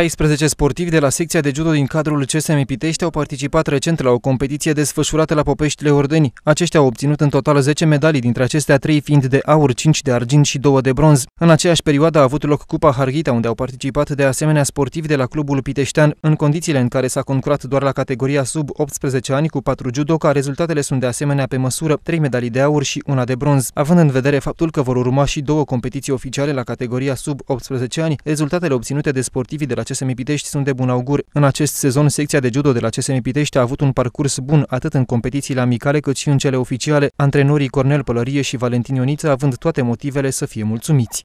14 sportivi de la secția de judo din cadrul CSM Pitești au participat recent la o competiție desfășurată la Popeștile Ordeni. Aceștia au obținut în total 10 medalii, dintre acestea 3 fiind de aur, 5 de argint și 2 de bronz. În aceeași perioadă a avut loc Cupa Harghita, unde au participat de asemenea sportivi de la clubul piteștean, în condițiile în care s-a concurat doar la categoria sub 18 ani cu 4 judoca, rezultatele sunt de asemenea pe măsură, 3 medalii de aur și una de bronz. Având în vedere faptul că vor urma și două competiții oficiale la categoria sub 18 ani, rezultatele obținute de sportivi de la la CSM Pitești sunt de bun augur. În acest sezon, secția de judo de la CSM Pitești a avut un parcurs bun atât în competițiile amicale cât și în cele oficiale, antrenorii Cornel Pălărie și Valentin Ioniță având toate motivele să fie mulțumiți.